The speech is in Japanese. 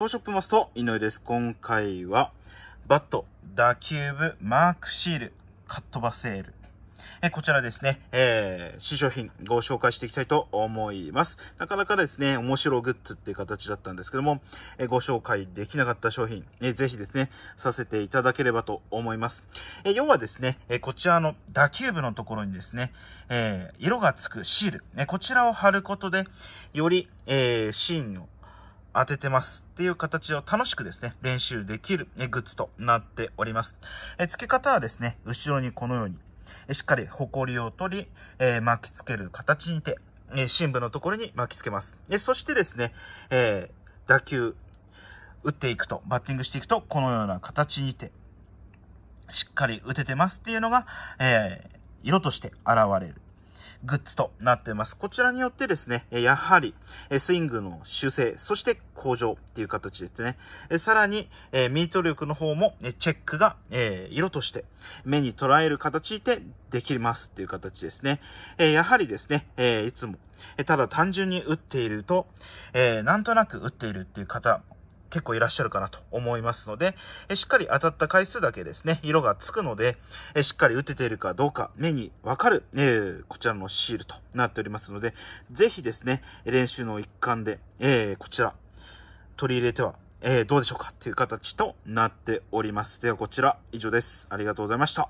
フォショップマスト、井上です。今回は、バット、打球部、マークシール、カットバセール。えこちらですね、えー、商品ご紹介していきたいと思います。なかなかですね、面白グッズっていう形だったんですけども、えご紹介できなかった商品、えぜひですね、させていただければと思います。え要はですね、えこちらの打球部のところにですね、えー、色がつくシール、えこちらを貼ることで、より、えー、シーンを当ててますっていう形を楽しくですね、練習できるグッズとなっております。え付け方はですね、後ろにこのように、しっかりホコリを取り、えー、巻きつける形にて、えー、深部のところに巻きつけます。でそしてですね、えー、打球、打っていくと、バッティングしていくと、このような形にて、しっかり打ててますっていうのが、えー、色として現れる。グッズとなっています。こちらによってですね、やはり、スイングの修正、そして向上っていう形ですね。さらに、ミート力の方もチェックが色として目に捉える形でできますっていう形ですね。やはりですね、いつもただ単純に打っていると、なんとなく打っているっていう方、結構いらっしゃるかなと思いますので、えしっかり当たった回数だけですね、色がつくので、えしっかり打てているかどうか、目にわかる、えー、こちらのシールとなっておりますので、ぜひですね、練習の一環で、えー、こちら、取り入れては、えー、どうでしょうかっていう形となっております。ではこちら、以上です。ありがとうございました。